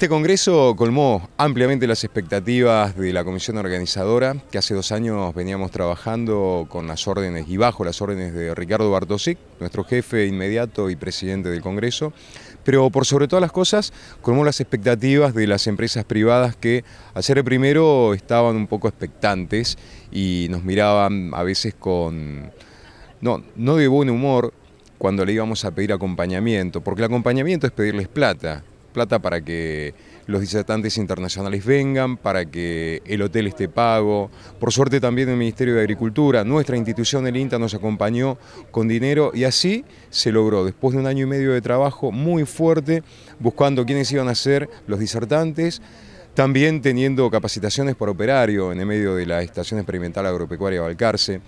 Este congreso colmó ampliamente las expectativas de la comisión organizadora, que hace dos años veníamos trabajando con las órdenes y bajo las órdenes de Ricardo Bartosic, nuestro jefe inmediato y presidente del congreso, pero por sobre todas las cosas colmó las expectativas de las empresas privadas que al ser el primero estaban un poco expectantes y nos miraban a veces con, no, no de buen humor, cuando le íbamos a pedir acompañamiento, porque el acompañamiento es pedirles plata, plata para que los disertantes internacionales vengan, para que el hotel esté pago. Por suerte también el Ministerio de Agricultura, nuestra institución, el INTA, nos acompañó con dinero y así se logró, después de un año y medio de trabajo muy fuerte, buscando quiénes iban a ser los disertantes, también teniendo capacitaciones por operario en el medio de la Estación Experimental Agropecuaria Valcarce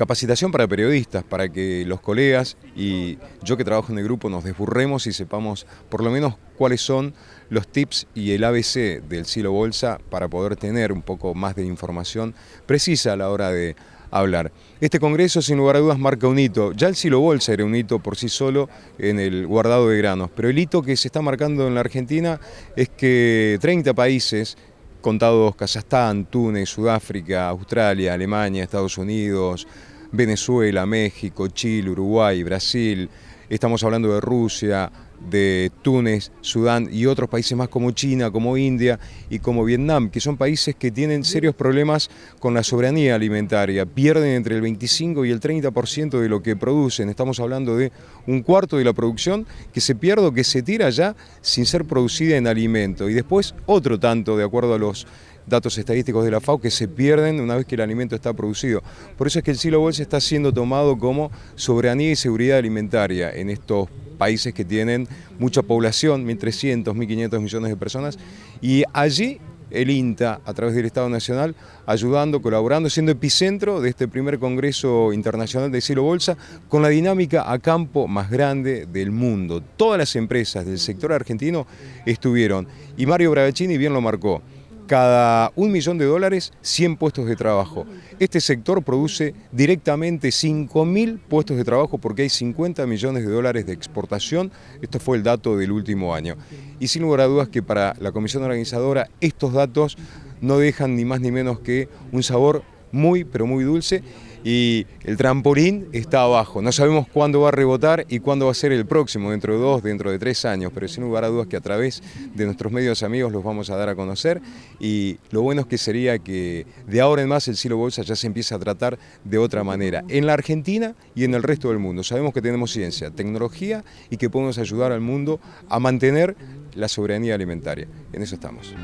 capacitación para periodistas, para que los colegas y yo que trabajo en el grupo nos desburremos y sepamos por lo menos cuáles son los tips y el ABC del silo bolsa para poder tener un poco más de información precisa a la hora de hablar. Este congreso sin lugar a dudas marca un hito, ya el silo bolsa era un hito por sí solo en el guardado de granos, pero el hito que se está marcando en la Argentina es que 30 países contados Kazajstán, Túnez, Sudáfrica, Australia, Alemania, Estados Unidos, Venezuela, México, Chile, Uruguay, Brasil, estamos hablando de Rusia, de Túnez, Sudán y otros países más como China, como India y como Vietnam, que son países que tienen serios problemas con la soberanía alimentaria. Pierden entre el 25 y el 30% de lo que producen. Estamos hablando de un cuarto de la producción que se pierde o que se tira ya sin ser producida en alimento. Y después otro tanto, de acuerdo a los datos estadísticos de la FAO que se pierden una vez que el alimento está producido. Por eso es que el silo bolsa está siendo tomado como soberanía y seguridad alimentaria en estos países que tienen mucha población, 1.300, 1.500 millones de personas, y allí el INTA, a través del Estado Nacional, ayudando, colaborando, siendo epicentro de este primer Congreso Internacional de silo Bolsa, con la dinámica a campo más grande del mundo. Todas las empresas del sector argentino estuvieron, y Mario Bragacini bien lo marcó cada un millón de dólares, 100 puestos de trabajo. Este sector produce directamente 5.000 puestos de trabajo porque hay 50 millones de dólares de exportación. Esto fue el dato del último año. Y sin lugar a dudas que para la comisión organizadora estos datos no dejan ni más ni menos que un sabor muy, pero muy dulce y el trampolín está abajo. No sabemos cuándo va a rebotar y cuándo va a ser el próximo, dentro de dos, dentro de tres años, pero sin lugar a dudas que a través de nuestros medios amigos los vamos a dar a conocer y lo bueno es que sería que de ahora en más el silo bolsa ya se empieza a tratar de otra manera, en la Argentina y en el resto del mundo. Sabemos que tenemos ciencia, tecnología y que podemos ayudar al mundo a mantener la soberanía alimentaria. En eso estamos.